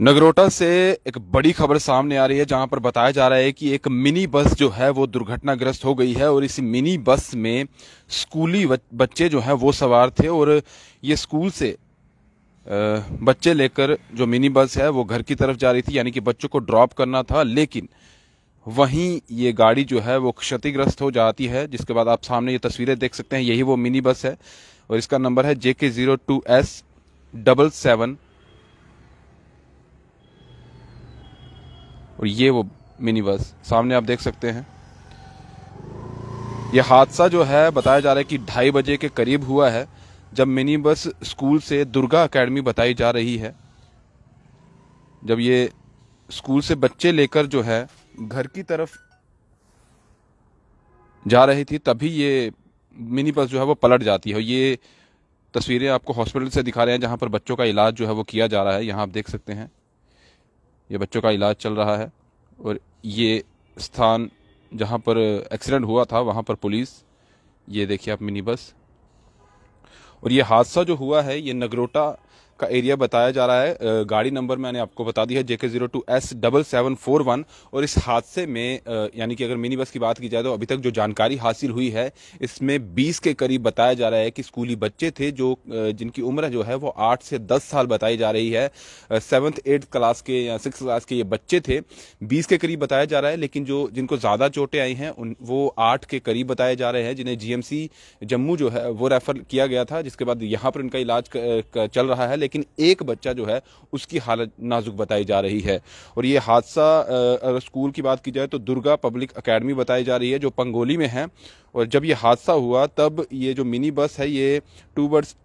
नगरोटा से एक बड़ी खबर सामने आ रही है जहां पर बताया जा रहा है कि एक मिनी बस जो है वो दुर्घटनाग्रस्त हो गई है और इसी मिनी बस में स्कूली बच्चे जो हैं वो सवार थे और ये स्कूल से बच्चे लेकर जो मिनी बस है वो घर की तरफ जा रही थी यानी कि बच्चों को ड्रॉप करना था लेकिन वहीं ये गाड़ी जो है वो क्षतिग्रस्त हो जाती है जिसके बाद आप सामने ये तस्वीरें देख सकते हैं यही वो मिनी बस है और इसका नंबर है J K zero two S double seven और ये वो मिनी बस सामने आप देख सकते हैं यह हादसा जो है बताया जा रहा है कि ढाई बजे के करीब हुआ है जब मिनी बस स्कूल से दुर्गा एकेडमी बताई जा रही है जब ये स्कूल से बच्चे लेकर जो है घर की तरफ जा रही थी तभी ये मिनी बस जो है वो पलट जाती है ये तस्वीरें आपको हॉस्पिटल से दिखा रहे हैं जहां पर बच्चों का इलाज जो है वो किया जा रहा है यहाँ आप देख सकते हैं ये बच्चों का इलाज चल रहा है और ये स्थान जहाँ पर एक्सीडेंट हुआ था वहाँ पर पुलिस ये देखिए आप मिनी बस और ये हादसा जो हुआ है ये नगरोटा का एरिया बताया जा रहा है गाड़ी नंबर मैंने आपको बता दी है J K zero two S double seven four one और इस हादसे में यानी कि अगर मिनी बस की बात की जाए तो अभी तक जो जानकारी हासिल हुई है इसमें बीस के करीब बताया जा रहा है कि स्कूली बच्चे थे जो जिनकी उम्र जो है वो आठ से दस साल बताई जा रही है सेवन्थ एट्थ क्लास के या सिक्स क्लास के ये बच्चे थे बीस के करीब बताया जा रहा है लेकिन जो जिनको ज़्यादा चोटें आई हैं उन वो आठ के करीब बताए जा रहे हैं जिन्हें जीएमसी जम्मू जो है वो रेफर किया गया था जिसके बाद यहां पर इनका इलाज चल रहा है लेकिन लेकिन एक बच्चा जो है उसकी हालत नाजुक बताई जा रही है और ये हादसा अगर स्कूल की बात की जाए तो दुर्गा पब्लिक अकेडमी बताई जा रही है जो पंगोली में है और जब ये हादसा हुआ तब ये जो मिनी बस है ये टू बर्ड्स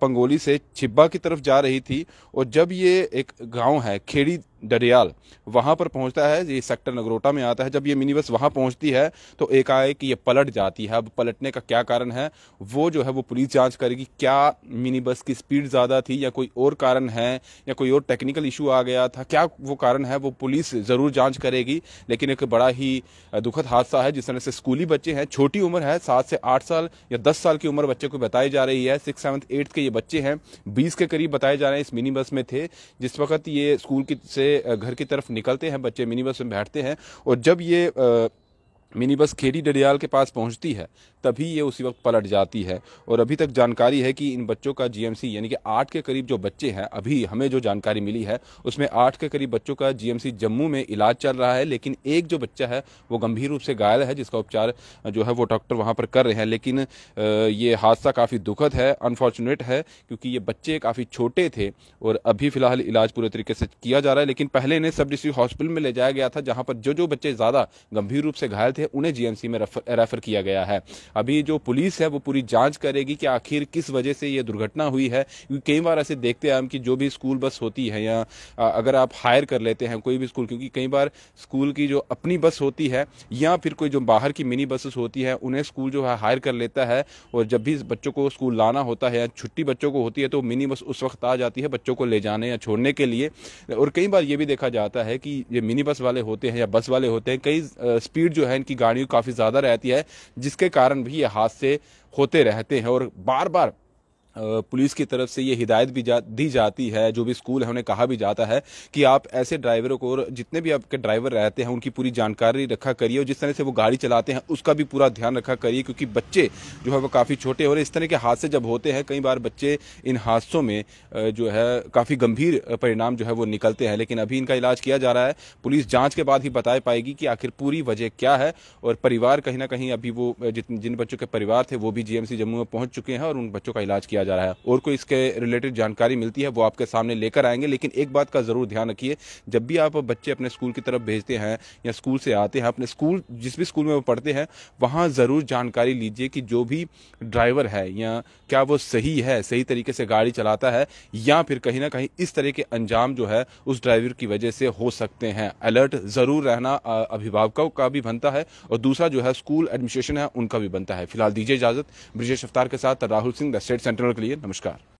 पंगोली से छिब्बा की तरफ जा रही थी और जब ये एक गांव है खेड़ी डरियाल वहाँ पर पहुँचता है ये सेक्टर नगरोटा में आता है जब ये मिनी बस वहाँ पहुँचती है तो एकाएक ये पलट जाती है अब पलटने का क्या कारण है वो जो है वो पुलिस जाँच करेगी क्या मिनी बस की स्पीड ज़्यादा थी या कोई और कारण है या कोई और टेक्निकल इशू आ गया था क्या वो कारण है वो पुलिस ज़रूर जाँच करेगी लेकिन एक बड़ा ही दुखद हादसा है जिस तरह से स्कूली बच्चे हैं छोटी उम्र है सात से आठ साल या दस साल की उम्र बच्चे को बताई जा रही है सिक्स सेवन्थ एट्थ के ये बच्चे हैं बीस के करीब बताए जा रहे हैं इस मिनी बस में थे जिस वक्त ये स्कूल की से घर की तरफ निकलते हैं बच्चे मिनी बस में बैठते हैं और जब ये मिनी बस खेड़ी डरियाल के पास पहुंचती है तभी ये उसी वक्त पलट जाती है और अभी तक जानकारी है कि इन बच्चों का जीएमसी यानी कि आठ के करीब जो बच्चे हैं अभी हमें जो जानकारी मिली है उसमें आठ के करीब बच्चों का जीएमसी जम्मू में इलाज चल रहा है लेकिन एक जो बच्चा है वो गंभीर रूप से घायल है जिसका उपचार जो है वो डॉक्टर वहाँ पर कर रहे हैं लेकिन ये हादसा काफ़ी दुखद है अनफॉर्चुनेट है क्योंकि ये बच्चे काफ़ी छोटे थे और अभी फिलहाल इलाज पूरे तरीके से किया जा रहा है लेकिन पहले इन्हें सब डिस्ट्रिक्ट हॉस्पिटल में ले जाया गया था जहाँ पर जो जो बच्चे ज़्यादा गंभीर रूप से घायल थे थे उन्हें जीएमसी में रेफर, रेफर किया गया है अभी जो पुलिस है वो पूरी जांच करेगी कि आखिर किस वजह से ये दुर्घटना हुई है कई बार ऐसे देखते हैं हम कि जो भी स्कूल बस होती है या अगर आप हायर कर लेते हैं कोई भी स्कूल क्योंकि कई बार स्कूल की जो अपनी बस होती है या फिर कोई जो बाहर की मिनी बसेस होती है उन्हें स्कूल जो है हायर कर लेता है और जब भी बच्चों को स्कूल लाना होता है या छुट्टी बच्चों को होती है तो मिनी बस उस वक्त आ जाती है बच्चों को ले जाने या छोड़ने के लिए और कई बार ये भी देखा जाता है कि ये मिनी बस वाले होते हैं या बस वाले होते हैं कई स्पीड जो है गवर्नमेंट की गाड़ियों काफ़ी ज़्यादा रहती है जिसके कारण भी ये हादसे होते रहते हैं और बार बार पुलिस की तरफ से ये हिदायत भी जा दी जाती है जो भी स्कूल है उन्हें कहा भी जाता है कि आप ऐसे ड्राइवरों को और जितने भी आपके ड्राइवर रहते हैं उनकी पूरी जानकारी रखा करिए और जिस तरह से वो गाड़ी चलाते हैं उसका भी पूरा ध्यान रखा करिए क्योंकि बच्चे जो है वो काफ़ी छोटे और इस तरह के हादसे जब होते हैं कई बार बच्चे इन हादसों में जो है काफ़ी गंभीर परिणाम जो है वो निकलते हैं लेकिन अभी इनका इलाज किया जा रहा है पुलिस जाँच के बाद ही बता पाएगी कि आखिर पूरी वजह क्या है और परिवार कहीं ना कहीं अभी वो जिन बच्चों के परिवार थे वो भी जीएमसी जम्मू में पहुंच चुके हैं और उन बच्चों का इलाज किया किया जा रहा है और कोई इसके रिलेटेड जानकारी मिलती है वो आपके सामने लेकर आएंगे लेकिन एक बात का ज़रूर ध्यान रखिए जब भी आप बच्चे अपने स्कूल की तरफ भेजते हैं या स्कूल से आते हैं अपने स्कूल जिस भी स्कूल में वो पढ़ते हैं वहाँ ज़रूर जानकारी लीजिए कि जो भी ड्राइवर है या क्या वो सही है सही तरीके से गाड़ी चलाता है या फिर कहीं ना कहीं इस तरह के अंजाम जो है उस ड्राइवर की वजह से हो सकते हैं अलर्ट ज़रूर रहना अभिभावकों का भी बनता है और दूसरा जो है स्कूल एडमिनिस्ट्रेशन है उनका भी बनता है फिलहाल दीजिए इजाज़त ब्रिजेश अफ्तार के साथ Rahul Singh the state central के लिए नमस्कार